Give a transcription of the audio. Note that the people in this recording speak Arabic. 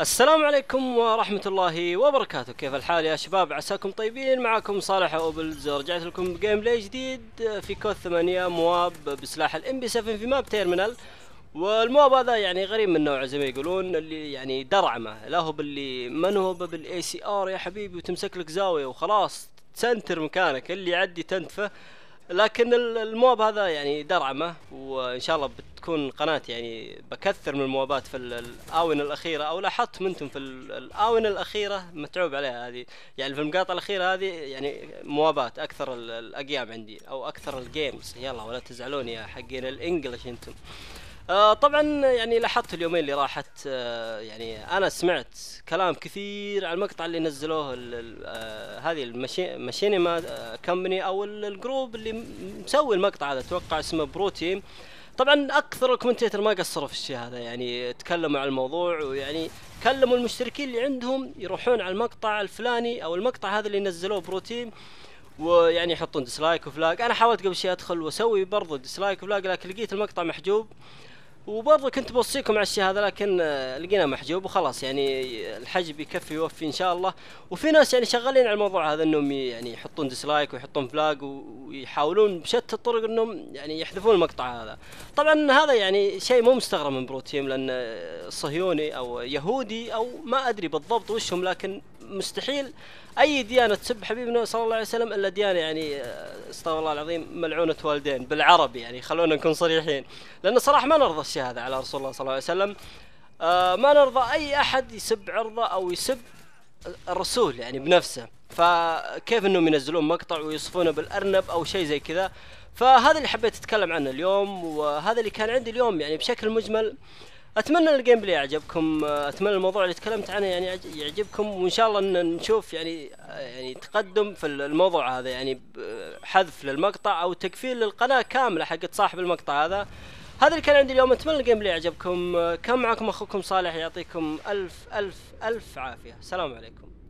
السلام عليكم ورحمة الله وبركاته كيف الحال يا شباب عساكم طيبين معكم صالح أوبلز رجعت لكم بجيم بلاي جديد في كود 8 مواب بسلاح الام بي 7 في ماب تيرمينال والمواب هذا يعني غريب من نوعه زي ما يقولون اللي يعني درعمه لا هو باللي من هو بالاي سي ار يا حبيبي وتمسك لك زاوية وخلاص تسنتر مكانك اللي يعدي تنتفه لكن الموب هذا يعني درعمه وان شاء الله بتكون قناه يعني بكثر من الموابات في الاونه الاخيره او لاحظت منتم في الاونه الاخيره متعوب عليها هذه يعني في المقاطع الاخيره هذه يعني موابات اكثر الاقيام عندي او اكثر الجيمز يلا ولا تزعلون يا حقين الانجلش انتم آه، طبعا يعني لاحظت اليومين اللي راحت آه يعني انا سمعت كلام كثير على المقطع اللي نزلوه آه هذه الماشينما آه، كمبني او الجروب اللي مسوي المقطع هذا اتوقع اسمه بروتيم طبعا اكثر الكومنتيتر ما قصروا في الشيء هذا يعني تكلموا على الموضوع ويعني كلموا المشتركين اللي عندهم يروحون على المقطع الفلاني او المقطع هذا اللي نزلوه بروتيم ويعني يحطون ديسلايك وفلاج انا حاولت قبل شيء ادخل واسوي برضو ديسلايك وفلاج لكن لقيت المقطع محجوب وبرضه كنت بوصيكم على الشيء هذا لكن آه، لقينا محجوب وخلاص يعني آه، الحجب يكفي يوفي ان شاء الله وفي ناس يعني شغالين على الموضوع هذا انهم يعني يحطون ديسلايك ويحطون فلاج ويحاولون بشتى الطرق انهم يعني يحذفون المقطع هذا طبعا هذا يعني شيء مو مستغرب من بروتيم لان آه، صهيوني او يهودي او ما ادري بالضبط وشهم لكن مستحيل اي ديانه تسب حبيبنا صلى الله عليه وسلم الا ديانه يعني آه، استغفر الله العظيم ملعونه والدين بالعربي يعني خلونا نكون صريحين لان صراحه ما نرضى الشيء هذا على رسول الله صلى الله عليه وسلم آه، ما نرضى اي احد يسب عرضه او يسب الرسول يعني بنفسه فكيف انهم ينزلون مقطع ويصفونه بالارنب او شيء زي كذا فهذا اللي حبيت اتكلم عنه اليوم وهذا اللي كان عندي اليوم يعني بشكل مجمل اتمنى الجيم بلاي يعجبكم اتمنى الموضوع اللي تكلمت عنه يعني يعجبكم وان شاء الله ان نشوف يعني يعني تقدم في الموضوع هذا يعني حذف للمقطع او تكفيل للقناه كامله حقت صاحب المقطع هذا هذا اللي كان عندي اليوم اتمنى الجيم بلاي يعجبكم كان معكم اخوكم صالح يعطيكم الف الف الف عافيه سلام عليكم